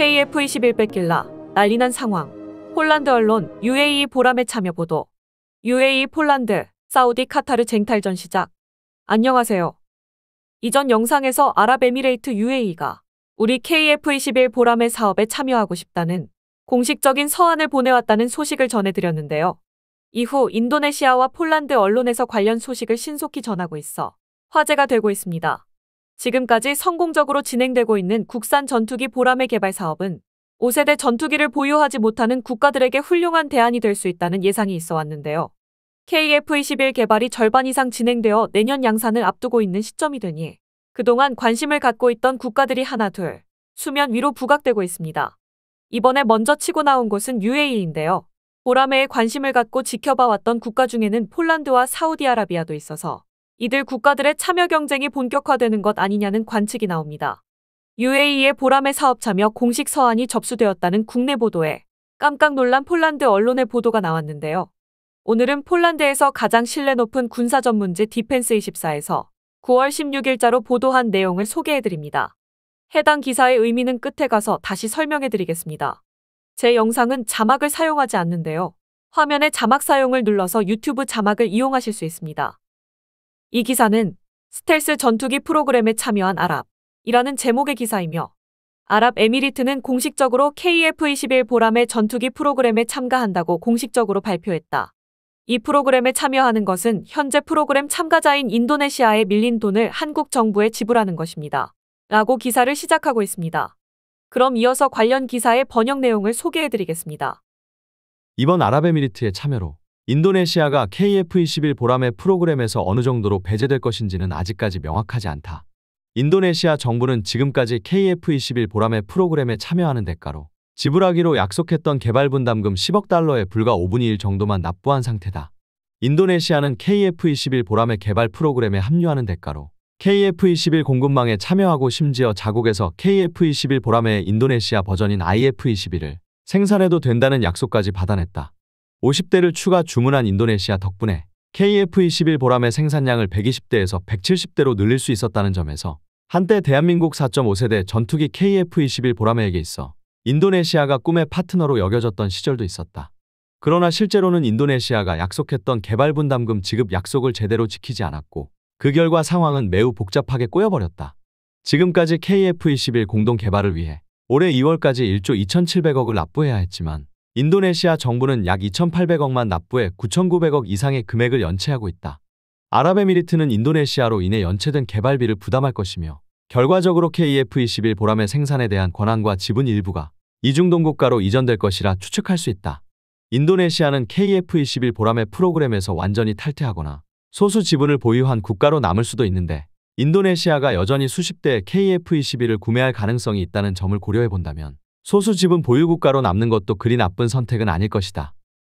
KF-21 뺏길라 난리난 상황. 폴란드 언론 UAE 보람의 참여 보도. UAE 폴란드, 사우디 카타르 쟁탈전 시작. 안녕하세요. 이전 영상에서 아랍에미레이트 UAE가 우리 KF-21 보람의 사업에 참여하고 싶다는 공식적인 서한을 보내왔다는 소식을 전해드렸는데요. 이후 인도네시아와 폴란드 언론에서 관련 소식을 신속히 전하고 있어 화제가 되고 있습니다. 지금까지 성공적으로 진행되고 있는 국산 전투기 보람의 개발 사업은 5세대 전투기를 보유하지 못하는 국가들에게 훌륭한 대안이 될 수 있다는 예상이 있어 왔는데요. KF-21 개발이 절반 이상 진행되어 내년 양산을 앞두고 있는 시점이 되니 그동안 관심을 갖고 있던 국가들이 하나 둘 수면 위로 부각되고 있습니다. 이번에 먼저 치고 나온 곳은 UAE인데요. 보라매에 관심을 갖고 지켜봐왔던 국가 중에는 폴란드와 사우디아라비아도 있어서 이들 국가들의 참여 경쟁이 본격화되는 것 아니냐는 관측이 나옵니다. UAE의 보람의 사업 참여 공식 서한이 접수되었다는 국내 보도에 깜짝 놀란 폴란드 언론의 보도가 나왔는데요. 오늘은 폴란드에서 가장 신뢰 높은 군사 전문지 디펜스24에서 9월 16일자로 보도한 내용을 소개해드립니다. 해당 기사의 의미는 끝에 가서 다시 설명해드리겠습니다. 제 영상은 자막을 사용하지 않는데요. 화면에 자막 사용을 눌러서 유튜브 자막을 이용하실 수 있습니다. 이 기사는 스텔스 전투기 프로그램에 참여한 아랍이라는 제목의 기사이며 아랍 에미리트는 공식적으로 KF-21 보람의 전투기 프로그램에 참가한다고 공식적으로 발표했다. 이 프로그램에 참여하는 것은 현재 프로그램 참가자인 인도네시아에 밀린 돈을 한국 정부에 지불하는 것입니다. 라고 기사를 시작하고 있습니다. 그럼 이어서 관련 기사의 번역 내용을 소개해드리겠습니다. 이번 아랍에미리트의 참여로 인도네시아가 KF-21 보람의 프로그램에서 어느 정도로 배제될 것인지는 아직까지 명확하지 않다. 인도네시아 정부는 지금까지 KF-21 보람의 프로그램에 참여하는 대가로 지불하기로 약속했던 개발 분담금 10억 달러에 불과 5분의 1 정도만 납부한 상태다. 인도네시아는 KF-21 보람의 개발 프로그램에 합류하는 대가로 KF-21 공급망에 참여하고 심지어 자국에서 KF-21 보람의 인도네시아 버전인 IF-21을 생산해도 된다는 약속까지 받아냈다. 50대를 추가 주문한 인도네시아 덕분에 KF-21 보람의 생산량을 120대에서 170대로 늘릴 수 있었다는 점에서 한때 대한민국 4.5세대 전투기 KF-21 보라매에게 있어 인도네시아가 꿈의 파트너로 여겨졌던 시절도 있었다. 그러나 실제로는 인도네시아가 약속했던 개발 분담금 지급 약속을 제대로 지키지 않았고 그 결과 상황은 매우 복잡하게 꼬여버렸다. 지금까지 KF-21 공동 개발을 위해 올해 2월까지 1조 2,700억을 납부해야 했지만 인도네시아 정부는 약 2,800억만 납부해 9,900억 이상의 금액을 연체하고 있다. 아랍에미리트는 인도네시아로 인해 연체된 개발비를 부담할 것이며 결과적으로 KF-21 보람의 생산에 대한 권한과 지분 일부가 이중동국가로 이전될 것이라 추측할 수 있다. 인도네시아는 KF-21 보람의 프로그램에서 완전히 탈퇴하거나 소수 지분을 보유한 국가로 남을 수도 있는데 인도네시아가 여전히 수십 대의 KF-21을 구매할 가능성이 있다는 점을 고려해 본다면 소수 집은 보유국가로 남는 것도 그리 나쁜 선택은 아닐 것이다.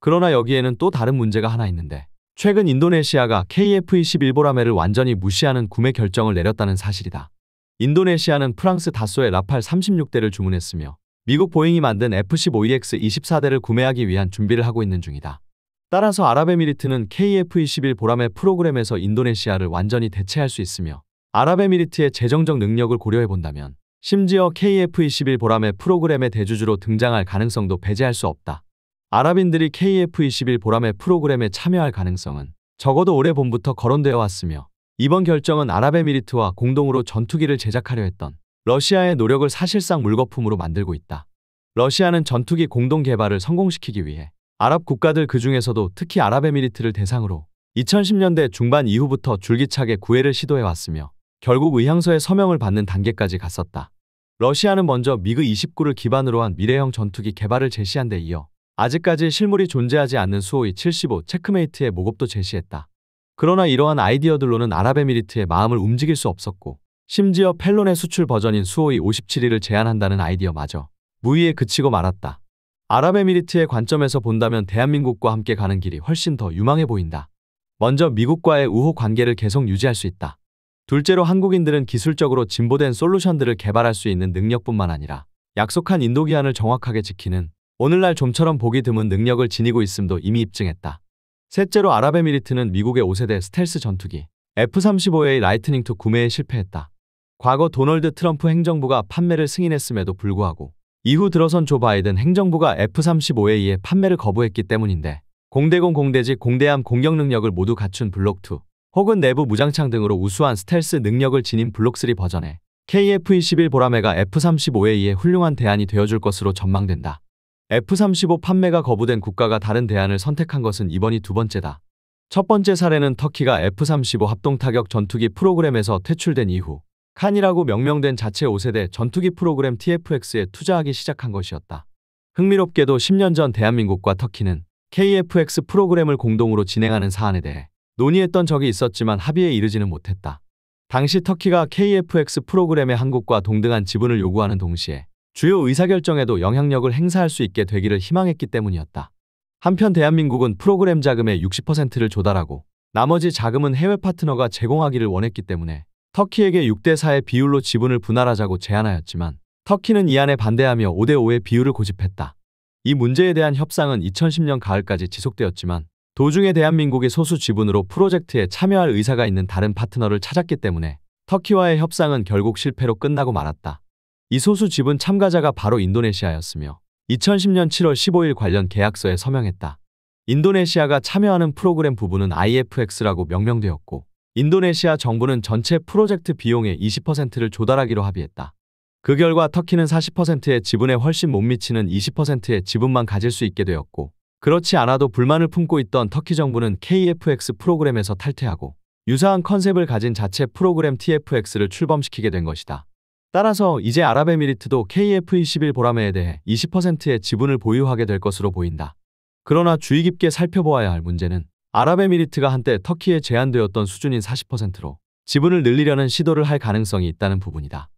그러나 여기에는 또 다른 문제가 하나 있는데 최근 인도네시아가 k f 2 1보라매를 완전히 무시하는 구매 결정을 내렸다는 사실이다. 인도네시아는 프랑스 다소의 라팔 36대를 주문했으며 미국 보잉이 만든 F-15EX 24대를 구매하기 위한 준비를 하고 있는 중이다. 따라서 아랍에미리트는 KF-21 보라매 프로그램에서 인도네시아를 완전히 대체할 수 있으며 아랍에미리트의 재정적 능력을 고려해본다면 심지어 KF-21 e 보람의 프로그램의 대주주로 등장할 가능성도 배제할 수 없다. 아랍인들이 KF-21 e 보람의 프로그램에 참여할 가능성은 적어도 올해 봄부터 거론되어 왔으며 이번 결정은 아랍에미리트와 공동으로 전투기를 제작하려 했던 러시아의 노력을 사실상 물거품으로 만들고 있다. 러시아는 전투기 공동 개발을 성공시키기 위해 아랍 국가들 그중에서도 특히 아랍에미리트를 대상으로 2010년대 중반 이후부터 줄기차게 구애를 시도해왔으며 결국 의향서에 서명을 받는 단계까지 갔었다. 러시아는 먼저 미그 29를 기반으로 한 미래형 전투기 개발을 제시한 데 이어 아직까지 실물이 존재하지 않는 수호이 75 체크메이트의 모급도 제시했다. 그러나 이러한 아이디어들로는 아랍에미리트의 마음을 움직일 수 없었고 심지어 펠론의 수출 버전인 수호의 57위를 제안한다는 아이디어마저 무위에 그치고 말았다. 아랍에미리트의 관점에서 본다면 대한민국과 함께 가는 길이 훨씬 더 유망해 보인다. 먼저 미국과의 우호 관계를 계속 유지할 수 있다. 둘째로 한국인들은 기술적으로 진보된 솔루션들을 개발할 수 있는 능력뿐만 아니라 약속한 인도기한을 정확하게 지키는 오늘날 좀처럼 보기 드문 능력을 지니고 있음도 이미 입증했다. 셋째로 아랍에미리트는 미국의 5세대 스텔스 전투기 f 3 5 a 라이트닝 2 구매에 실패했다. 과거 도널드 트럼프 행정부가 판매를 승인했음에도 불구하고 이후 들어선 조 바이든 행정부가 F-35에 의 판매를 거부했기 때문인데 공대공 공대지 공대함 공격 능력을 모두 갖춘 블록2 혹은 내부 무장창 등으로 우수한 스텔스 능력을 지닌 블록3 버전에 KF-21 보라매가 F-35에 의해 훌륭한 대안이 되어줄 것으로 전망된다. F-35 판매가 거부된 국가가 다른 대안을 선택한 것은 이번이 두 번째다. 첫 번째 사례는 터키가 F-35 합동타격 전투기 프로그램에서 퇴출된 이후 칸이라고 명명된 자체 5세대 전투기 프로그램 TFX에 투자하기 시작한 것이었다. 흥미롭게도 10년 전 대한민국과 터키는 KFX 프로그램을 공동으로 진행하는 사안에 대해 논의했던 적이 있었지만 합의에 이르지는 못했다. 당시 터키가 KFX 프로그램의 한국과 동등한 지분을 요구하는 동시에 주요 의사결정에도 영향력을 행사할 수 있게 되기를 희망했기 때문이었다. 한편 대한민국은 프로그램 자금의 60%를 조달하고 나머지 자금은 해외 파트너가 제공하기를 원했기 때문에 터키에게 6대4의 비율로 지분을 분할하자고 제안하였지만 터키는 이 안에 반대하며 5대5의 비율을 고집했다. 이 문제에 대한 협상은 2010년 가을까지 지속되었지만 도중에 대한민국의 소수 지분으로 프로젝트에 참여할 의사가 있는 다른 파트너를 찾았기 때문에 터키와의 협상은 결국 실패로 끝나고 말았다. 이 소수 지분 참가자가 바로 인도네시아였으며 2010년 7월 15일 관련 계약서에 서명했다. 인도네시아가 참여하는 프로그램 부분은 IFX라고 명명되었고 인도네시아 정부는 전체 프로젝트 비용의 20%를 조달하기로 합의했다. 그 결과 터키는 40%의 지분에 훨씬 못 미치는 20%의 지분만 가질 수 있게 되었고 그렇지 않아도 불만을 품고 있던 터키 정부는 KFX 프로그램에서 탈퇴하고 유사한 컨셉을 가진 자체 프로그램 TFX를 출범시키게 된 것이다. 따라서 이제 아랍에미리트도 KF21 보라매에 대해 20%의 지분을 보유하게 될 것으로 보인다. 그러나 주의 깊게 살펴보아야 할 문제는 아랍에미리트가 한때 터키에 제한되었던 수준인 40%로 지분을 늘리려는 시도를 할 가능성이 있다는 부분이다.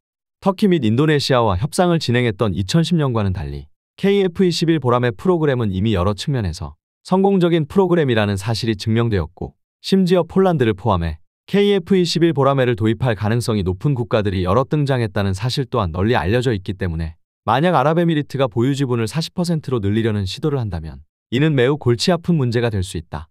터키 및 인도네시아와 협상을 진행했던 2010년과는 달리 KF21 e 보람의 프로그램은 이미 여러 측면에서 성공적인 프로그램이라는 사실이 증명되었고 심지어 폴란드를 포함해 KF21 e 보라매를 도입할 가능성이 높은 국가들이 여러 등장했다는 사실 또한 널리 알려져 있기 때문에 만약 아랍에미리트가 보유 지분을 40%로 늘리려는 시도를 한다면 이는 매우 골치 아픈 문제가 될 수 있다.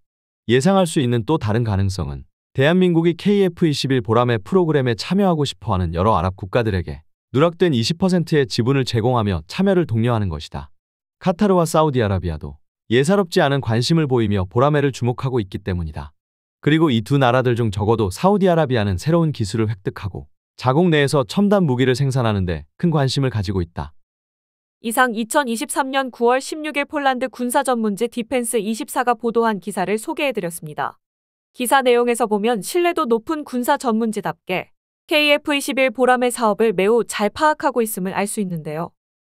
예상할 수 있는 또 다른 가능성은 대한민국이 KF21 e 보라매 프로그램에 참여하고 싶어하는 여러 아랍 국가들에게 누락된 20%의 지분을 제공하며 참여를 독려하는 것이다. 카타르와 사우디아라비아도 예사롭지 않은 관심을 보이며 보라매를 주목하고 있기 때문이다. 그리고 이 두 나라들 중 적어도 사우디아라비아는 새로운 기술을 획득하고 자국 내에서 첨단 무기를 생산하는데 큰 관심을 가지고 있다. 이상 2023년 9월 16일 폴란드 군사전문지 디펜스 24가 보도한 기사를 소개해드렸습니다. 기사 내용에서 보면 신뢰도 높은 군사 전문지답게 KF-21 보람의 사업을 매우 잘 파악하고 있음을 알 수 있는데요.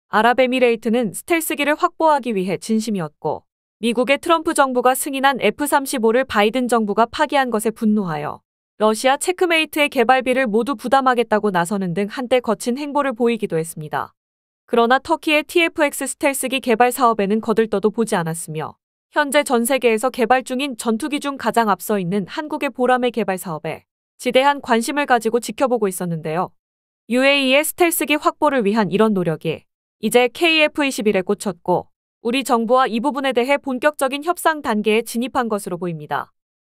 아랍에미레이트는 스텔스기를 확보하기 위해 진심이었고 미국의 트럼프 정부가 승인한 F-35를 바이든 정부가 파기한 것에 분노하여 러시아 체크메이트의 개발비를 모두 부담하겠다고 나서는 등 한때 거친 행보를 보이기도 했습니다. 그러나 터키의 TFX 스텔스기 개발 사업에는 거들떠도 보지 않았으며 현재 전 세계에서 개발 중인 전투기 중 가장 앞서 있는 한국의 보람의 개발 사업에 지대한 관심을 가지고 지켜보고 있었는데요. UAE의 스텔스기 확보를 위한 이런 노력이 이제 KF-21에 꽂혔고 우리 정부와 이 부분에 대해 본격적인 협상 단계에 진입한 것으로 보입니다.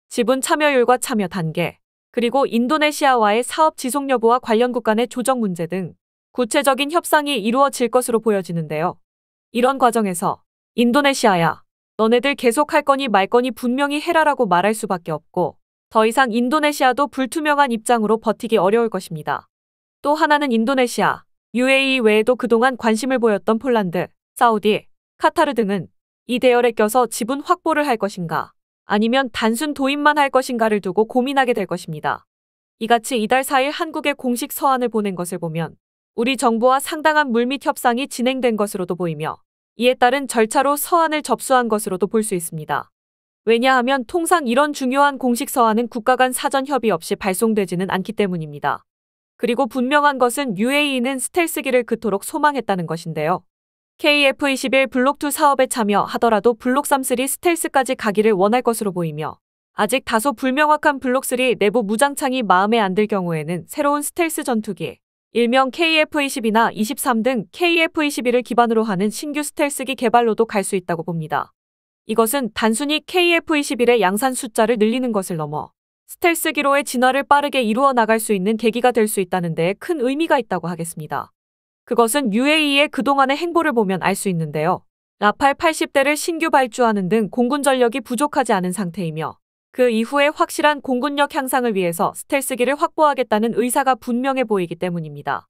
지분 참여율과 참여 단계, 그리고 인도네시아와의 사업 지속 여부와 관련 국간의 조정 문제 등 구체적인 협상이 이루어질 것으로 보여지는데요. 이런 과정에서 인도네시아야, 너네들 계속할 거니 말 거니 분명히 해라라고 말할 수밖에 없고 더 이상 인도네시아도 불투명한 입장으로 버티기 어려울 것입니다. 또 하나는 인도네시아, UAE 외에도 그동안 관심을 보였던 폴란드, 사우디, 카타르 등은 이 대열에 껴서 지분 확보를 할 것인가 아니면 단순 도입만 할 것인가를 두고 고민하게 될 것입니다. 이같이 이달 4일 한국에 공식 서한을 보낸 것을 보면 우리 정부와 상당한 물밑 협상이 진행된 것으로도 보이며 이에 따른 절차로 서한을 접수한 것으로도 볼 수 있습니다. 왜냐하면 통상 이런 중요한 공식 서한은 국가 간 사전 협의 없이 발송되지는 않기 때문입니다. 그리고 분명한 것은 UAE는 스텔스기를 그토록 소망했다는 것인데요. KF-21 블록2 사업에 참여하더라도 블록3-3 스텔스까지 가기를 원할 것으로 보이며 아직 다소 불명확한 블록3 내부 무장창이 마음에 안 들 경우에는 새로운 스텔스 전투기, 일명 KF-20이나 23 등 KF-21을 기반으로 하는 신규 스텔스기 개발로도 갈 수 있다고 봅니다. 이것은 단순히 KF-21의 양산 숫자를 늘리는 것을 넘어 스텔스 기로의 진화를 빠르게 이루어 나갈 수 있는 계기가 될 수 있다는 데에 큰 의미가 있다고 하겠습니다. 그것은 UAE의 그동안의 행보를 보면 알 수 있는데요. 라팔 80대를 신규 발주하는 등 공군 전력이 부족하지 않은 상태이며 그 이후에 확실한 공군력 향상을 위해서 스텔스기를 확보하겠다는 의사가 분명해 보이기 때문입니다.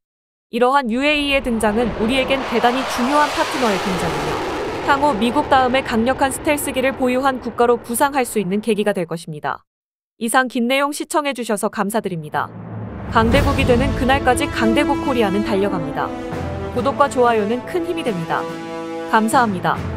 이러한 UAE의 등장은 우리에겐 대단히 중요한 파트너의 등장입니다. 향후 미국 다음에 강력한 스텔스기를 보유한 국가로 부상할 수 있는 계기가 될 것입니다. 이상 긴 내용 시청해주셔서 감사드립니다. 강대국이 되는 그날까지 강대국 코리아는 달려갑니다. 구독과 좋아요는 큰 힘이 됩니다. 감사합니다.